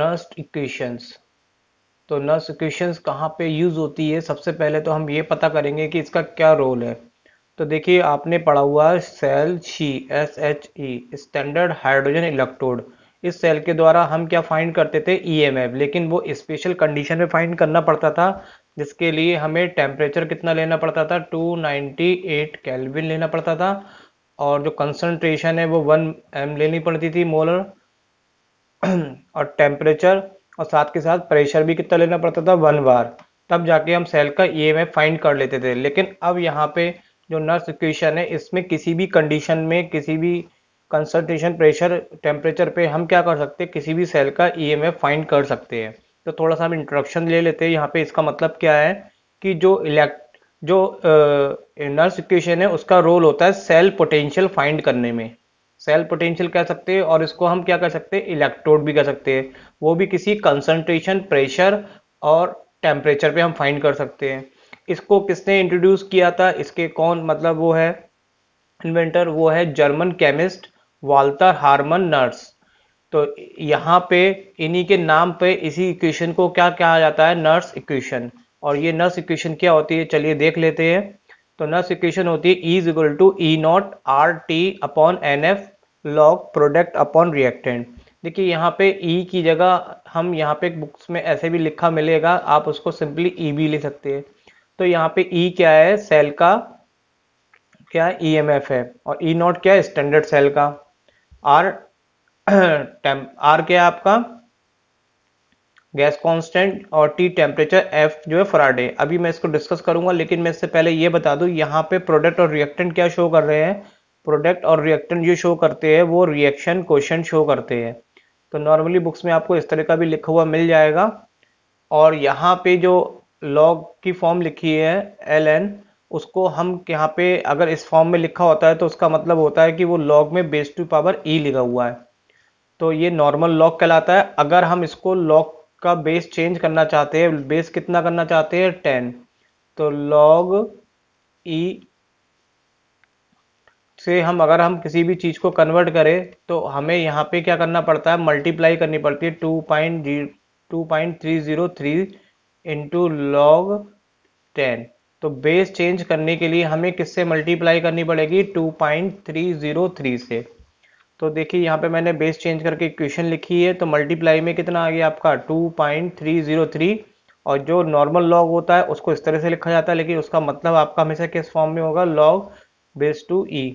Nernst equations तो Nernst equations कहाँ पे यूज़ होती है सबसे पहले तो हम ये पता करेंगे कि इसका क्या रोल है तो देखिए आपने पढ़ा हुआ cell she S H E standard hydrogen electrode इस सेल के द्वारा हम क्या फाइंड करते थे एफ e लेकिन वो स्पेशल कंडीशन में फाइंड करना पड़ता था जिसके लिए हमें टेम्परेचर कितना लेना पड़ता था 298 केल्विन लेना पड़ता था और जो कंसंट्रेशन है वो 1 एम लेनी पड़ती थी मोलर और टेम्परेचर और साथ के साथ प्रेशर भी कितना लेना पड़ता था वन बार तब जाके हम सेल का ई फाइंड कर लेते थे लेकिन अब यहाँ पे जो नर्स इक्वेशन है इसमें किसी भी कंडीशन में किसी भी कंसल्टेशन प्रेशर टेम्परेचर पे हम क्या कर सकते हैं किसी भी सेल का ई फाइंड कर सकते हैं तो थोड़ा सा हम इंट्रोडक्शन ले लेते हैं यहाँ पे इसका मतलब क्या है कि जो इलेक्ट जो नर्स इक्वेशन है उसका रोल होता है सेल पोटेंशियल फाइंड करने में सेल पोटेंशियल कह सकते हैं और इसको हम क्या कर सकते हैं इलेक्ट्रोड भी कह सकते हैं वो भी किसी कंसंट्रेशन प्रेशर और टेम्परेचर पे हम फाइंड कर सकते हैं इसको किसने इंट्रोड्यूस किया था इसके कौन मतलब वो है इन्वेंटर वो है German chemist Walther Hermann Nernst तो यहाँ पे इन्हीं के नाम पे इसी इक्वेशन को क्या कहा जाता है नर्स इक्वेशन और ये नर्स इक्वेशन क्या होती है चलिए देख लेते हैं तो नर्स इक्वेशन होती है is equal to E not R T upon N F log product upon reactant देखिए यहाँ पे ई e की जगह हम यहाँ पे बुक्स में ऐसे भी लिखा मिलेगा आप उसको सिंपली ई e भी ले सकते हैं तो यहाँ पे ई e क्या है सेल का क्या ई एम एफ है और ई e नॉट क्या है स्टैंडर्ड सेल का आर टेम आर क्या है आपका गैस कांस्टेंट और टी टेम्परेचर एफ जो है फराडे अभी मैं इसको डिस्कस करूंगा लेकिन मैं इससे पहले ये बता दूं यहाँ पे प्रोडक्ट और रिएक्टेंट क्या शो कर रहे हैं प्रोडक्ट और रिएक्टेंट जो शो करते हैं वो रिएक्शन क्वेश्चन शो करते हैं तो नॉर्मली बुक्स में आपको इस तरह का भी लिखा हुआ मिल जाएगा और यहाँ पे जो लॉग की फॉर्म लिखी है एल एन उसको हम यहाँ पे अगर इस फॉर्म में लिखा होता है तो उसका मतलब होता है कि वो लॉग में बेस टू पावर ई लिखा हुआ है तो ये नॉर्मल लॉग कहलाता है अगर हम इसको लॉग का बेस चेंज करना चाहते हैं बेस कितना करना चाहते हैं टेन तो लॉग ई e से हम अगर हम किसी भी चीज़ को कन्वर्ट करें तो हमें यहाँ पे क्या करना पड़ता है मल्टीप्लाई करनी पड़ती है टू पॉइंट जी two point three zero three into log ten तो बेस चेंज करने के लिए हमें किससे मल्टीप्लाई करनी पड़ेगी two point three zero three से तो देखिए यहाँ पे मैंने बेस चेंज करके इक्वेशन लिखी है तो मल्टीप्लाई में कितना आ गया आपका 2.303 और जो नॉर्मल लॉग होता है उसको इस तरह से लिखा जाता है लेकिन उसका मतलब आपका हमेशा किस फॉर्म में होगा लॉग बेस टू ई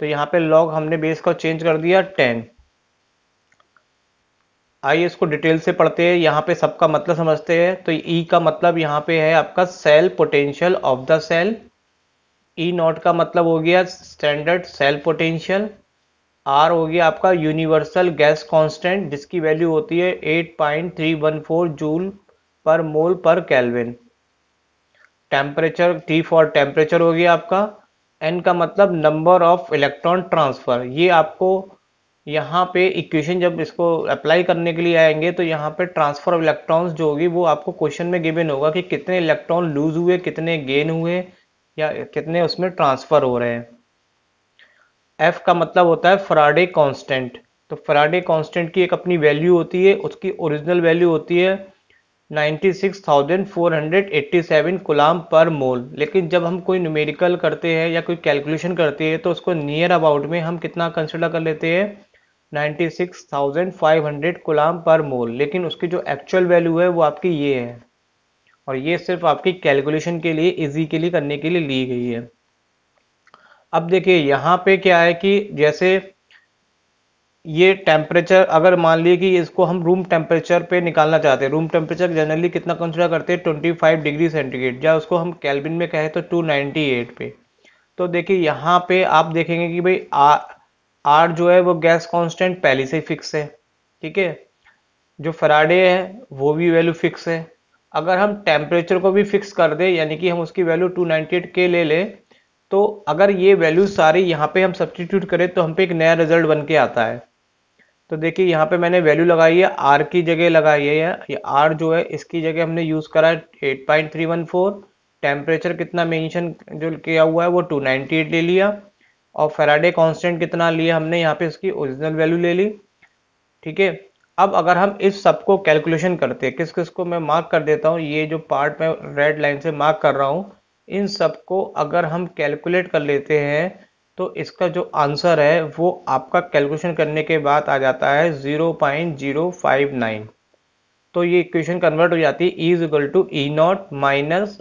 तो यहाँ पे लॉग हमने बेस का चेंज कर दिया टेन आइए इसको डिटेल से पढ़ते हैं यहाँ पे सबका मतलब समझते हैं तो ई e का मतलब यहाँ पे है आपका cell potential of the cell E not का मतलब हो गया स्टैंडर्ड सेल पोटेंशियल आर हो गया आपका यूनिवर्सल गैस कांस्टेंट जिसकी वैल्यू होती है 8.314 जूल पर मोल पर kelvin temperature T for temperature हो गया आपका एन का मतलब नंबर ऑफ इलेक्ट्रॉन ट्रांसफर ये आपको यहाँ पे इक्वेशन जब इसको अप्लाई करने के लिए आएंगे तो यहाँ पे ट्रांसफर ऑफ इलेक्ट्रॉन्स जो होगी वो आपको क्वेश्चन में गिवन होगा कि कितने इलेक्ट्रॉन लूज हुए कितने गेन हुए या कितने उसमें ट्रांसफर हो रहे हैं एफ का मतलब होता है फ्राडे कांस्टेंट तो फ्राडे कांस्टेंट की एक अपनी वैल्यू होती है उसकी ओरिजिनल वैल्यू होती है 96,487 कुलाम पर मोल लेकिन जब हम कोई न्यूमेरिकल करते हैं या कोई कैलकुलेशन करते हैं तो उसको नियर अबाउट में हम कितना कंसिडर कर लेते हैं 96,500 कुलाम पर मोल लेकिन उसकी जो एक्चुअल वैल्यू है वो आपकी ये है और ये सिर्फ आपकी कैलकुलेशन के लिए इजी के लिए करने के लिए ली गई है अब देखिए यहाँ पे क्या है कि जैसे ये टेम्परेचर अगर मान लीजिए कि इसको हम रूम टेम्परेचर पे निकालना चाहते हैं रूम टेम्परेचर जनरली कितना कंसिडर करते हैं 25 डिग्री सेंटीग्रेड या उसको हम कैलबिन में कहें तो 298 पे तो देखिए यहाँ पे आप देखेंगे कि भाई आर आर जो है वो गैस कांस्टेंट पहले से फिक्स है ठीक है जो फराडे है वो भी वैल्यू फिक्स है अगर हम टेम्परेचर को भी फिक्स कर दें यानी कि हम उसकी वैल्यू टू के ले लें तो अगर ये वैल्यू सारी यहाँ पे हम सब्सटीट्यूट करें तो हम पे एक नया रिजल्ट बन के आता है तो देखिए यहाँ पे मैंने वैल्यू लगाई है आर की जगह लगाई है ये आर जो है इसकी जगह हमने यूज़ करा है eight point three one four temperature कितना मेंशन जो किया हुआ है वो टू नाइन्टी एट ले लिया और फेराडे कांस्टेंट कितना लिया हमने यहाँ पे इसकी ओरिजिनल वैल्यू ले ली ठीक है अब अगर हम इस सब को कैलकुलेशन करते हैं किस किस को मैं मार्क कर देता हूँ ये जो पार्ट मैं रेड लाइन से मार्क कर रहा हूँ इन सबको अगर हम कैलकुलेट कर लेते हैं तो इसका जो आंसर है वो आपका कैलकुलेशन करने के बाद आ जाता है 0.059 तो ये इक्वेशन कन्वर्ट हो जाती है is equal to E not minus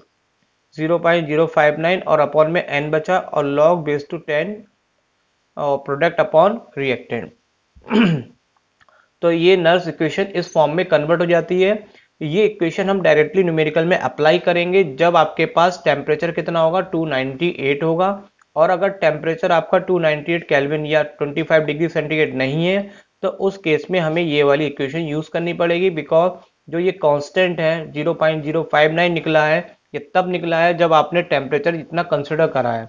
zero point zero five nine और अपॉन में एन बचा और लॉग बेस टू टेन और प्रोडक्ट अपॉन रिएक्टेंट तो ये नर्स इक्वेशन इस फॉर्म में कन्वर्ट हो जाती है ये इक्वेशन हम डायरेक्टली न्यूमेरिकल में अप्लाई करेंगे जब आपके पास टेम्परेचर कितना होगा 298 होगा और अगर टेम्परेचर आपका 298 केल्विन या 25 डिग्री सेंटीग्रेड नहीं है तो उस केस में हमें ये वाली इक्वेशन यूज करनी पड़ेगी बिकॉज जो ये कांस्टेंट है 0.059 निकला है ये तब निकला है जब आपने टेम्परेचर इतना कंसिडर करा है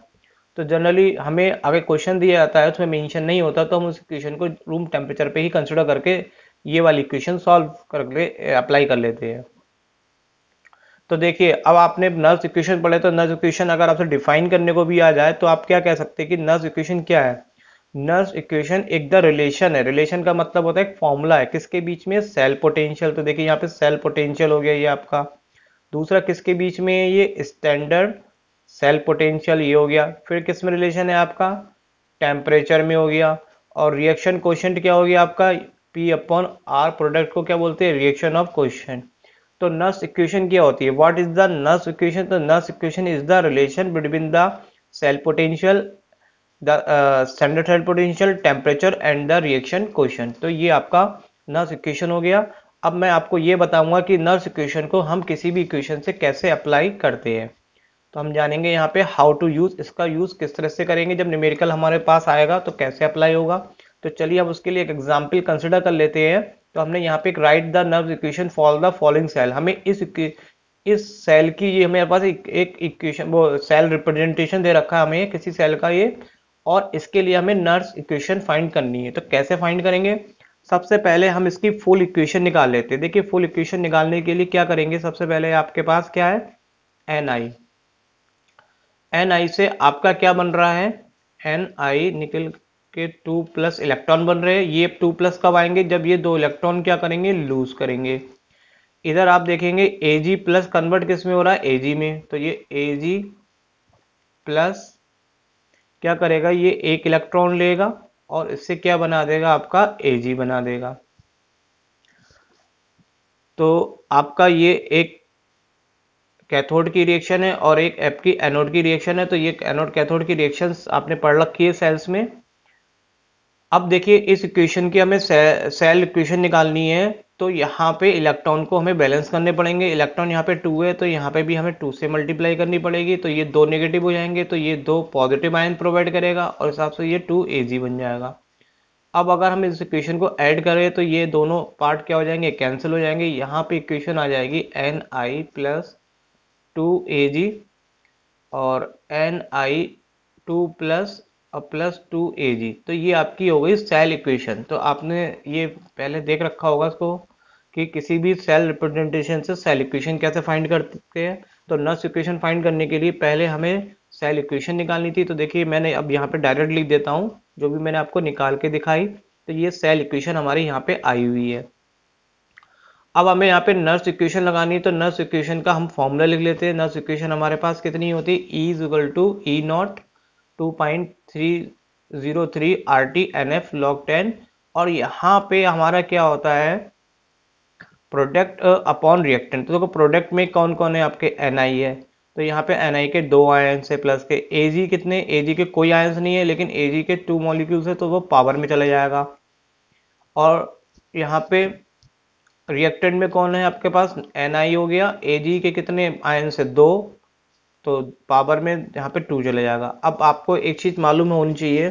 तो जनरली हमें अगर क्वेश्चन दिया जाता है उसमें मेंशन नहीं होता तो हम उस क्वेश्चन को रूम टेम्परेचर पे ही कंसिडर करके ये वाली इक्वेशन सॉल्व कर ले अप्लाई कर लेते हैं तो देखिए अब आपने नर्स इक्वेशन पढ़े तो नर्स इक्वेशन अगर आपसे डिफाइन करने को भी आ जाए तो आप क्या कह सकते हैं कि नर्स इक्वेशन क्या है नर्स इक्वेशन एक द रिलेशन है रिलेशन का मतलब होता है एक फॉर्मूला है किसके बीच में सेल पोटेंशियल तो देखिए यहाँ पे सेल पोटेंशियल हो गया ये आपका दूसरा किसके बीच में ये स्टैंडर्ड सेल पोटेंशियल ये हो गया फिर किस में रिलेशन है आपका टेम्परेचर में हो गया और रिएक्शन क्वेश्चन क्या हो गया आपका पी अपॉन आर प्रोडक्ट को क्या बोलते हैं रिएक्शन ऑफ क्वेश्चन तो नस इक्वेशन क्या होती है व्हाट इज द नस इक्वेशन तो नस equation is the relation between the cell potential the standard cell potential temperature and the reaction question तो ये आपका नस इक्वेशन हो गया अब मैं आपको ये बताऊंगा कि नर्स इक्वेशन को हम किसी भी इक्वेशन से कैसे अप्लाई करते हैं तो हम जानेंगे यहाँ पे हाउ टू यूज़ इसका यूज़ किस तरह से करेंगे जब न्यूमेरिकल हमारे पास आएगा तो कैसे अप्लाई होगा तो चलिए अब उसके लिए एक एग्जाम्पल कंसिडर कर लेते हैं तो हमने यहाँ पे एक राइट द नर्व equation for the following cell हमें इस इस सेल की ये हमारे पास एक, इक्वेशन वो सेल रिप्रेजेंटेशन दे रखा है हमें किसी सेल का ये और इसके लिए हमें नर्स इक्वेशन फाइंड करनी है तो कैसे फाइंड करेंगे सबसे पहले हम इसकी फुल इक्वेशन निकाल लेते हैं देखिए फुल इक्वेशन निकालने के लिए क्या करेंगे सबसे पहले आपके पास क्या है एन आई एन आई से आपका क्या बन रहा है एन आई निकल के टू प्लस इलेक्ट्रॉन बन रहे हैं ये टू प्लस कब आएंगे जब ये दो इलेक्ट्रॉन क्या करेंगे लूज करेंगे इधर आप देखेंगे ए जी प्लस कन्वर्ट किस में हो रहा है ए जी में तो ये ए जी प्लस क्या करेगा ये एक इलेक्ट्रॉन लेगा और इससे क्या बना देगा आपका ए बना देगा तो आपका ये एक कैथोड की रिएक्शन है और एक एप की एनोड की रिएक्शन है तो ये एनोड कैथोड की रिएक्शंस आपने पढ़ रखी है सेल्स में अब देखिए इस इक्वेशन की हमें सेल इक्वेशन निकालनी है तो यहाँ पे इलेक्ट्रॉन को हमें बैलेंस करने पड़ेंगे इलेक्ट्रॉन यहाँ पे टू है तो यहाँ पे भी हमें टू से मल्टीप्लाई करनी पड़ेगी तो ये दो नेगेटिव हो जाएंगे तो ये दो पॉजिटिव आयन प्रोवाइड करेगा और हिसाब से ये टू ए बन जाएगा अब अगर हम इस इक्वेशन को ऐड करें तो ये दोनों पार्ट क्या हो जाएंगे कैंसिल हो जाएंगे यहाँ पे इक्वेशन आ जाएगी N I plus two A G और एन आई टू प्लस और प्लस टू ए जी तो ये आपकी हो गई सेल इक्वेशन तो आपने ये पहले देख रखा होगा इसको कि किसी भी सेल रिप्रेजेंटेशन से सेल इक्वेशन कैसे फाइंड करते हैं तो नर्स इक्वेशन फाइंड करने के लिए पहले हमें सेल इक्वेशन निकालनी थी तो देखिए मैंने अब यहाँ पे डायरेक्ट लिख देता हूँ जो भी मैंने आपको निकाल के दिखाई तो ये सेल इक्वेशन हमारे यहाँ पे आई हुई है अब हमें यहाँ पे नर्स इक्वेशन लगानी है तो नर्स इक्वेशन का हम फॉर्मूला लिख लेते हैं नर्स इक्वेशन हमारे पास कितनी होती है E is equal to E not 2.303 R T N F ten और यहाँ पे हमारा क्या होता है प्रोडक्ट अपॉन रिएक्टेंट तो देखो प्रोडक्ट में कौन कौन है आपके एन आई है तो यहाँ पे एन के दो आयंस है प्लस के ए कितने ए के कोई आयंस नहीं है लेकिन ए के टू मॉलिक्यूल्स है तो वो पावर में चला जाएगा और यहाँ पे रिएक्टेंट में कौन है आपके पास एन हो गया ए के कितने आयंस है दो तो पावर में यहाँ पे टू चले जाएगा अब आपको एक चीज़ मालूम होनी चाहिए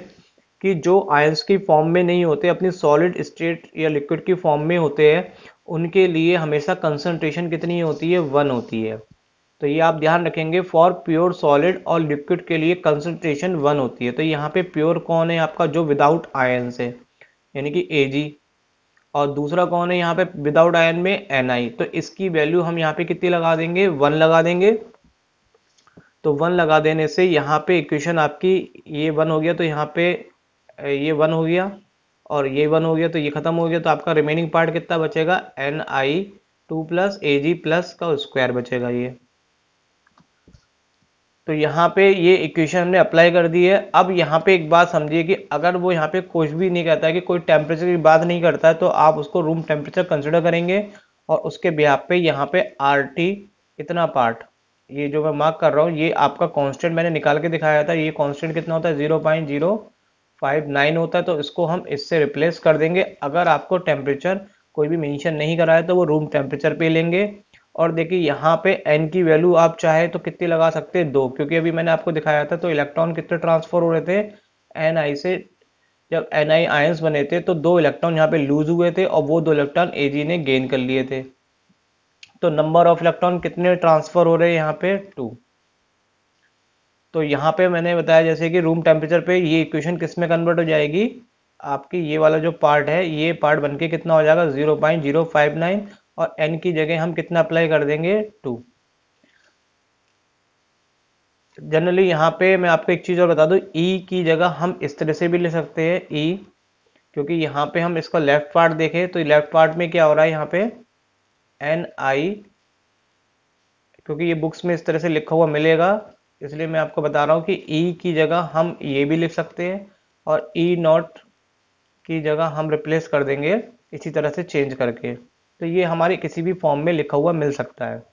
कि जो आयंस की फॉर्म में नहीं होते अपनी सॉलिड स्टेट या लिक्विड की फॉर्म में होते हैं उनके लिए हमेशा कंसनट्रेशन कितनी होती है वन होती है तो ये आप ध्यान रखेंगे फॉर प्योर सॉलिड और लिक्विड के लिए कंसनट्रेशन वन होती है तो यहाँ पे प्योर कौन है आपका जो विदाउट आयंस है यानी कि ए और दूसरा कौन है यहाँ पे विदाउट आयन में एन तो इसकी वैल्यू हम यहाँ पे कितनी लगा देंगे वन लगा देंगे तो वन लगा देने से यहाँ पे इक्वेशन आपकी ये वन हो गया तो यहाँ पे ये वन हो गया और ये वन हो गया तो ये खत्म हो गया तो आपका रिमेनिंग पार्ट कितना बचेगा N I two plus A G plus का स्क्वायर बचेगा ये तो यहाँ पे ये इक्वेशन हमने अप्लाई कर दी है अब यहाँ पे एक बात समझिए कि अगर वो यहाँ पे कुछ भी नहीं कहता है कि कोई टेम्परेचर की बात नहीं करता है तो आप उसको रूम टेम्परेचर कंसिडर करेंगे और उसके बिहार पे यहाँ पे आर टी इतना पार्ट ये जो मैं मार्क कर रहा हूँ ये आपका कांस्टेंट मैंने निकाल के दिखाया था ये कांस्टेंट कितना होता है zero point zero five nine होता है तो इसको हम इससे रिप्लेस कर देंगे अगर आपको टेम्परेचर कोई भी मेंशन नहीं कराया तो वो रूम टेम्परेचर पे लेंगे और देखिए यहाँ पे एन की वैल्यू आप चाहे तो कितनी लगा सकते हैं दो क्योंकि अभी मैंने आपको दिखाया था तो इलेक्ट्रॉन कितने ट्रांसफर हो रहे थे एन आई से जब एन आई आयंस बने थे तो दो इलेक्ट्रॉन यहाँ पे लूज हुए थे और वो दो इलेक्ट्रॉन ए जी ने गेन कर लिए थे तो नंबर ऑफ इलेक्ट्रॉन कितने ट्रांसफर हो रहे हैं यहाँ पे टू तो यहाँ पे मैंने बताया जैसे कि रूम टेम्परेचर पे ये इक्वेशन किस में कन्वर्ट हो जाएगी आपकी ये वाला जो पार्ट है ये पार्ट बन के कितना हो जाएगा zero point zero five nine और एन की जगह हम कितना अप्लाई कर देंगे टू जनरली यहाँ पे मैं आपको एक चीज़ और बता दूँ ई e की जगह हम इस तरह से भी ले सकते हैं ई e, क्योंकि यहाँ पे हम इसका लेफ्ट पार्ट देखें तो लेफ्ट पार्ट में क्या हो रहा है यहाँ पे एन आई क्योंकि ये बुक्स में इस तरह से लिखा हुआ मिलेगा इसलिए मैं आपको बता रहा हूँ कि ई e की जगह हम ये भी लिख सकते हैं और ई e नॉट की जगह हम रिप्लेस कर देंगे इसी तरह से चेंज करके तो ये हमारे किसी भी फॉर्म में लिखा हुआ मिल सकता है